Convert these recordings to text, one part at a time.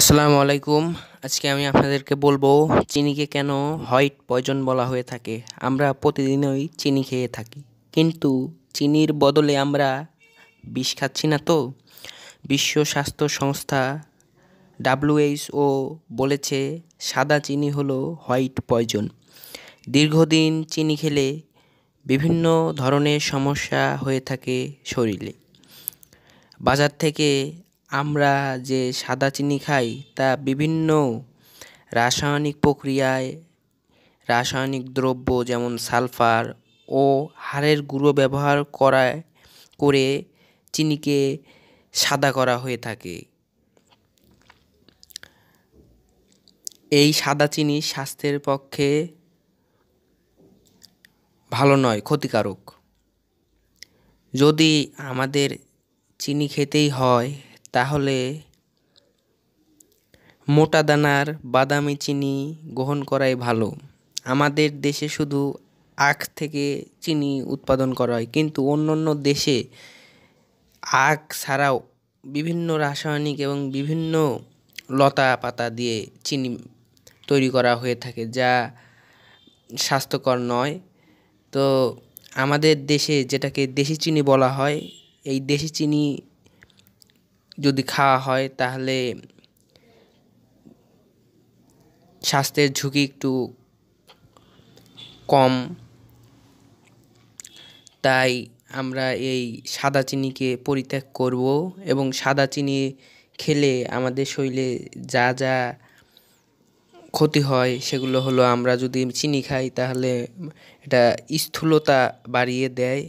আসসালামু আলাইকুম আজকে আমি আপনাদেরকে বলবো চিনিকে কেন হোয়াইট পয়জন বলা হয়ে থাকে আমরা প্রতিদিনই চিনি খেয়ে থাকি কিন্তু চিনির বদলে আমরা বিষ খাচ্ছি না তো বিশ্ব স্বাস্থ্য সংস্থা ডাব্লিউএইচও বলেছে সাদা চিনি হলো হোয়াইট পয়জন দীর্ঘদিন চিনি খেলে বিভিন্ন ধরনের সমস্যা হয়ে থাকে শরীরে বাজার থেকে আমরা যে সাদা চিনি খাই তা বিভিন্ন রাসায়নিক প্রক্রিয়ায় রাসায়নিক দ্রব্য যেমন সালফার ও হাড়ের গুঁড়ো ব্যবহার করায় করে চিনিকে সাদা করা হয়ে থাকে এই সাদা চিনি স্বাস্থ্যের পক্ষে ভালো নয় ক্ষতিকারক যদি আমাদের চিনি খেতেই হয় তাহলে মোটা দানার বাদামি চিনি গ্রহণ করাই ভালো আমাদের দেশে শুধু আখ থেকে চিনি উৎপাদন করা হয় কিন্তু অন্য অন্য দেশে আখ ছাড়াও বিভিন্ন রাসায়নিক এবং বিভিন্ন লতা পাতা দিয়ে চিনি তৈরি করা হয়ে থাকে যা স্বাস্থ্যকর নয় তো আমাদের দেশে যেটাকে দেশি চিনি বলা হয় এই দেশি চিনি যদি খাওয়া হয় তাহলে স্বাস্থ্যের ঝুঁকি একটু কম তাই আমরা এই সাদা চিনিকে পরিত্যাগ করব এবং সাদা চিনি খেলে আমাদের শরীরে যা যা ক্ষতি হয় সেগুলো হলো আমরা যদি চিনি খাই তাহলে এটা স্থূলতা বাড়িয়ে দেয়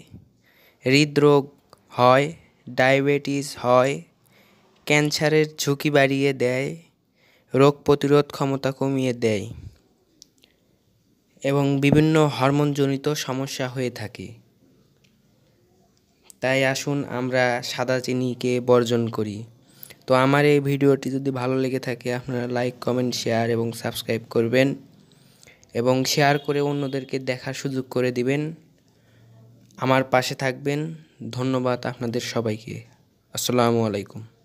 হৃদরোগ হয় ডায়াবেটিস হয় ক্যান্সারের ঝুঁকি বাড়িয়ে দেয় রোগ প্রতিরোধ ক্ষমতা কমিয়ে দেয় এবং বিভিন্ন হরমোনজনিত সমস্যা হয়ে থাকে তাই আসুন আমরা সাদা চিনিকে বর্জন করি তো আমার এই ভিডিওটি যদি ভালো লেগে থাকে আপনারা লাইক কমেন্ট শেয়ার এবং সাবস্ক্রাইব করবেন এবং শেয়ার করে অন্যদেরকে দেখার সুযোগ করে দিবেন আমার পাশে থাকবেন ধন্যবাদ আপনাদের সবাইকে আসসালামু আলাইকুম